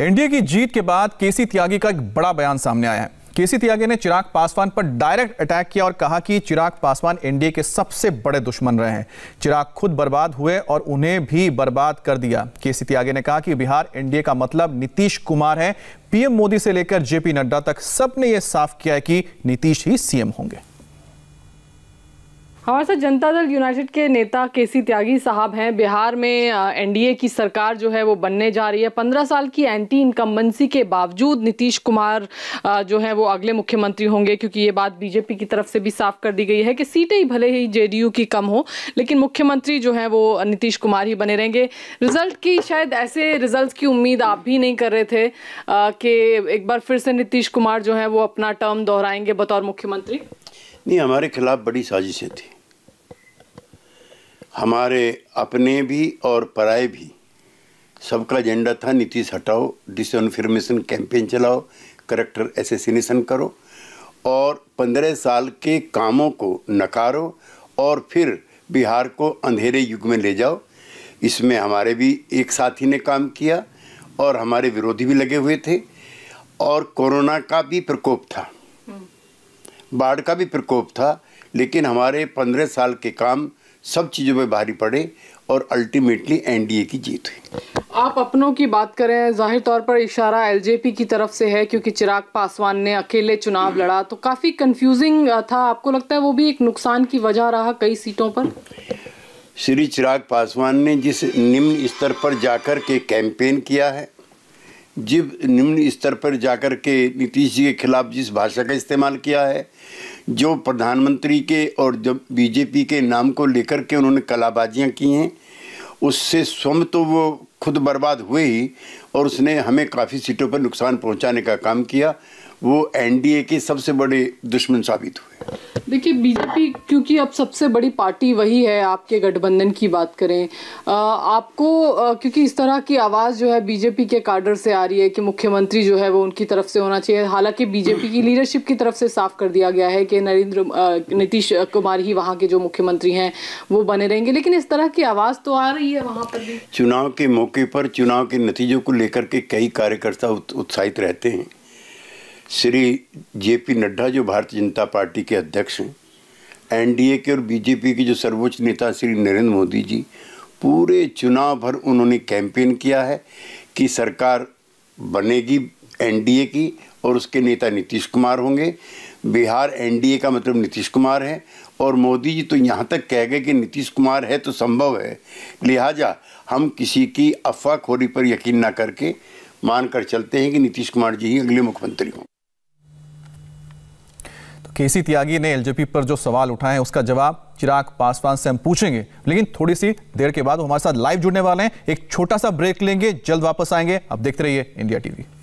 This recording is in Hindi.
एनडीए की जीत के बाद केसी त्यागी का एक बड़ा बयान सामने आया है केसी त्यागी ने चिराग पासवान पर डायरेक्ट अटैक किया और कहा कि चिराग पासवान एनडीए के सबसे बड़े दुश्मन रहे हैं चिराग खुद बर्बाद हुए और उन्हें भी बर्बाद कर दिया केसी त्यागी ने कहा कि बिहार एनडीए का मतलब नीतीश कुमार है पीएम मोदी से लेकर जेपी नड्डा तक सबने यह साफ किया है कि नीतीश ही सीएम होंगे हमारे साथ जनता दल यूनाइटेड के नेता केसी त्यागी साहब हैं बिहार में एनडीए की सरकार जो है वो बनने जा रही है पंद्रह साल की एंटी इनकम्बेंसी के बावजूद नीतीश कुमार जो है वो अगले मुख्यमंत्री होंगे क्योंकि ये बात बीजेपी की तरफ से भी साफ कर दी गई है कि सीटें ही भले ही जेडीयू की कम हो लेकिन मुख्यमंत्री जो है वो नीतीश कुमार ही बने रहेंगे रिजल्ट की शायद ऐसे रिजल्ट की उम्मीद आप भी नहीं कर रहे थे कि एक बार फिर से नीतीश कुमार जो है वो अपना टर्म दोहराएंगे बतौर मुख्यमंत्री नहीं हमारे खिलाफ बड़ी साजिशें थी हमारे अपने भी और पराए भी सबका एजेंडा था नीतीश हटाओ डिसइन्फॉर्मेशन कैंपेन चलाओ करेक्टर एसेसिनेशन करो और पंद्रह साल के कामों को नकारो और फिर बिहार को अंधेरे युग में ले जाओ इसमें हमारे भी एक साथी ने काम किया और हमारे विरोधी भी लगे हुए थे और कोरोना का भी प्रकोप था हम्म। बाढ़ का भी प्रकोप था लेकिन हमारे पंद्रह साल के काम सब चीज़ों में भारी पड़े और अल्टीमेटली एनडीए की जीत हुई आप अपनों की बात करें जाहिर तौर पर इशारा एलजेपी की तरफ से है क्योंकि चिराग पासवान ने अकेले चुनाव लड़ा तो काफ़ी कंफ्यूजिंग था आपको लगता है वो भी एक नुकसान की वजह रहा कई सीटों पर श्री चिराग पासवान ने जिस निम्न स्तर पर जाकर के कैंपेन किया है जिस निम्न स्तर पर जाकर के नीतीश जी के खिलाफ जिस भाषा का इस्तेमाल किया है जो प्रधानमंत्री के और जब बीजेपी के नाम को लेकर के उन्होंने कलाबाजियाँ की हैं उससे स्वयं तो वो खुद बर्बाद हुए ही और उसने हमें काफ़ी सीटों पर नुकसान पहुंचाने का काम किया वो एनडीए के सबसे बड़े दुश्मन साबित हुए देखिए बीजेपी क्योंकि अब सबसे बड़ी पार्टी वही है आपके गठबंधन की बात करें आ, आपको आ, क्योंकि इस तरह की आवाज़ जो है बीजेपी के कार्डर से आ रही है कि मुख्यमंत्री जो है वो उनकी तरफ से होना चाहिए हालांकि बीजेपी की लीडरशिप की तरफ से साफ कर दिया गया है कि नरेंद्र नीतीश कुमार ही वहाँ के जो मुख्यमंत्री हैं वो बने रहेंगे लेकिन इस तरह की आवाज़ तो आ रही है वहाँ पर चुनाव के मौके पर चुनाव के नतीजों को लेकर के कई कार्यकर्ता उत्साहित रहते हैं श्री जेपी नड्डा जो भारतीय जनता पार्टी के अध्यक्ष हैं एनडीए के और बीजेपी के जो सर्वोच्च नेता श्री नरेंद्र मोदी जी पूरे चुनाव भर उन्होंने कैंपेन किया है कि सरकार बनेगी एनडीए की और उसके नेता नीतीश कुमार होंगे बिहार एनडीए का मतलब नीतीश कुमार है और मोदी जी तो यहाँ तक कह गए कि नीतीश कुमार है तो संभव है लिहाजा हम किसी की अफवाहखोरी पर यकीन ना करके मानकर चलते हैं कि नीतीश कुमार जी ही अगले मुख्यमंत्री हों केसी त्यागी ने एलजेपी पर जो सवाल उठाए हैं उसका जवाब चिराग पासवान से हम पूछेंगे लेकिन थोड़ी सी देर के बाद वो हमारे साथ लाइव जुड़ने वाले हैं एक छोटा सा ब्रेक लेंगे जल्द वापस आएंगे आप देखते रहिए इंडिया टीवी